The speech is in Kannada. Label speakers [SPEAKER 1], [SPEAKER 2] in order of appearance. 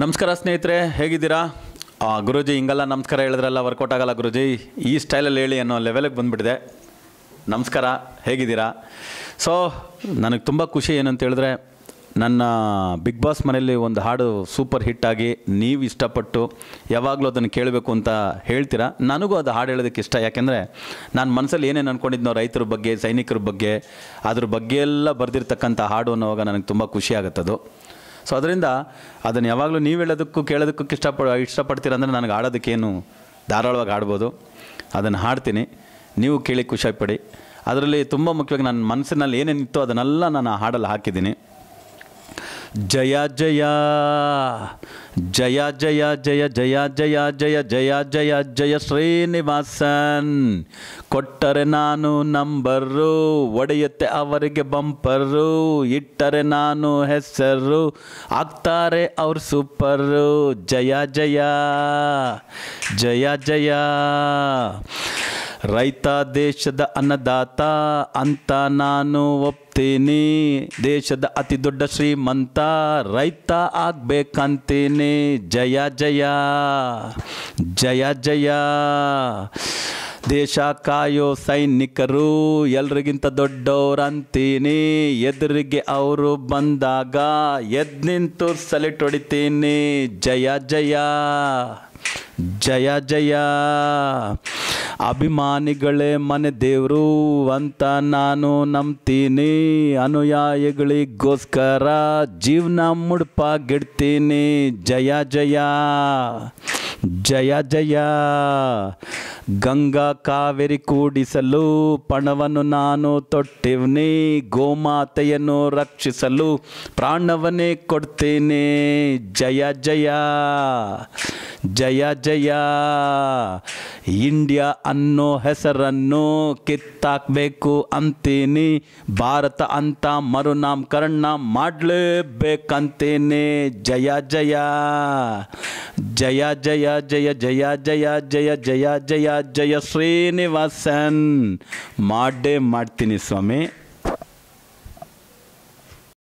[SPEAKER 1] ನಮಸ್ಕಾರ ಸ್ನೇಹಿತರೆ ಹೇಗಿದ್ದೀರಾ ಗುರುಜಿ ಹಿಂಗೆಲ್ಲ ನಮಸ್ಕಾರ ಹೇಳಿದ್ರಲ್ಲ ವರ್ಕೌಟ್ ಆಗಲ್ಲ ಗುರುಜಿ ಈ ಸ್ಟೈಲಲ್ಲಿ ಹೇಳಿ ಅನ್ನೋ ಲೆವೆಲಿಗೆ ಬಂದುಬಿಟ್ಟಿದೆ ನಮಸ್ಕಾರ ಹೇಗಿದ್ದೀರಾ ಸೊ ನನಗೆ ತುಂಬ ಖುಷಿ ಏನಂತ ಹೇಳಿದ್ರೆ ನನ್ನ ಬಿಗ್ ಬಾಸ್ ಮನೆಯಲ್ಲಿ ಒಂದು ಹಾಡು ಸೂಪರ್ ಹಿಟ್ಟಾಗಿ ನೀವು ಇಷ್ಟಪಟ್ಟು ಯಾವಾಗಲೂ ಅದನ್ನು ಕೇಳಬೇಕು ಅಂತ ಹೇಳ್ತೀರಾ ನನಗೂ ಅದು ಹಾಡು ಹೇಳೋದಕ್ಕೆ ಇಷ್ಟ ಯಾಕೆಂದರೆ ನಾನು ಮನಸ್ಸಲ್ಲಿ ಏನೇನು ಅಂದ್ಕೊಂಡಿದ್ನೋ ರೈತರ ಬಗ್ಗೆ ಸೈನಿಕರ ಬಗ್ಗೆ ಅದ್ರ ಬಗ್ಗೆ ಎಲ್ಲ ಬರೆದಿರ್ತಕ್ಕಂಥ ಹಾಡು ಅನ್ನೋವಾಗ ನನಗೆ ತುಂಬ ಖುಷಿ ಆಗುತ್ತದು ಸೊ ಅದರಿಂದ ಅದನ್ನು ಯಾವಾಗಲೂ ನೀವು ಹೇಳೋದಕ್ಕೂ ಕೇಳೋದಕ್ಕೂ ಇಷ್ಟಪ ಇಷ್ಟಪಡ್ತೀರ ಅಂದರೆ ನನಗೆ ಆಡೋದಕ್ಕೇನು ಧಾರಾಳವಾಗಿ ಆಡ್ಬೋದು ಅದನ್ನು ಹಾಡ್ತೀನಿ ನೀವು ಕೇಳಿ ಪಡಿ ಅದರಲ್ಲಿ ತುಂಬ ಮುಖ್ಯವಾಗಿ ನನ್ನ ಮನಸ್ಸಿನಲ್ಲಿ ಏನೇನಿತ್ತು ಅದನ್ನೆಲ್ಲ ನಾನು ಹಾಡಲ್ಲಿ ಹಾಕಿದ್ದೀನಿ ಜಯ ಜಯ ಜಯ ಜಯ ಜಯ ಜಯ ಜಯ ಜಯ ಜಯ ಜಯ ಜಯ ಶ್ರೀನಿವಾಸನ್ ಕೊಟ್ಟರೆ ನಾನು ನಂಬರು ಒಡೆಯುತ್ತೆ ಅವರಿಗೆ ಬಂಪರು ಇಟ್ಟರೆ ನಾನು ಹೆಸರು ಆಗ್ತಾರೆ ಅವ್ರು ಸೂಪರು ಜಯ ಜಯ ಜಯ ಜಯ ರೈತ ದೇಶದ ಅನ್ನದಾತ ಅಂತ ನಾನು ಒಪ್ತೀನಿ ದೇಶದ ಅತಿ ದೊಡ್ಡ ಶ್ರೀಮಂತ ರೈತ ಆಗ್ಬೇಕಂತೀನಿ ಜಯ ಜಯ ಜಯ ಜಯ ದೇಶ ಕಾಯೋ ಸೈನಿಕರು ಎಲ್ರಿಗಿಂತ ಅಂತೀನಿ ಎದುರಿಗೆ ಅವರು ಬಂದಾಗ ಎದ್ನಿಂತು ನಿಂತು ಸಲಿಟ್ ಹೊಡಿತೀನಿ ಜಯ ಜಯ ಜಯ ಜಯ ಅಭಿಮಾನಿಗಳೇ ಮನೆ ದೇವರು ಅಂತ ನಾನು ನಂಬ್ತೀನಿ ಅನುಯಾಯಿಗಳಿಗೋಸ್ಕರ ಜೀವನ ಮುಡ್ಪಾಗಿಡ್ತೀನಿ ಜಯ ಜಯ ಜಯ ಜಯ ಗಂಗಾ ಕಾವೇರಿ ಕೂಡಿಸಲು ಪಣವನ್ನು ನಾನು ತೊಟ್ಟಿವ್ನಿ ಗೋಮಾತೆಯನ್ನು ರಕ್ಷಿಸಲು ಪ್ರಾಣವನ್ನೇ ಕೊಡ್ತೇನೆ ಜಯ ಜಯ ಜಯ ಜಯ ಇಂಡಿಯಾ ಅನ್ನೋ ಹೆಸರನ್ನು ಕಿತ್ತಾಕಬೇಕು ಅಂತೀನಿ ಭಾರತ ಅಂತ ಮರುನಾಮಕರಣ ಮಾಡಲೇಬೇಕಂತೀನಿ ಜಯ ಜಯ ಜಯ ಜಯ ಜಯ ಜಯ ಜಯ ಜಯ ಜಯ ಜಯ ಜಯ ಶ್ರೀನಿವಾಸನ್ ಮಾಡೇ ಮಾಡ್ತೀನಿ ಸ್ವಾಮಿ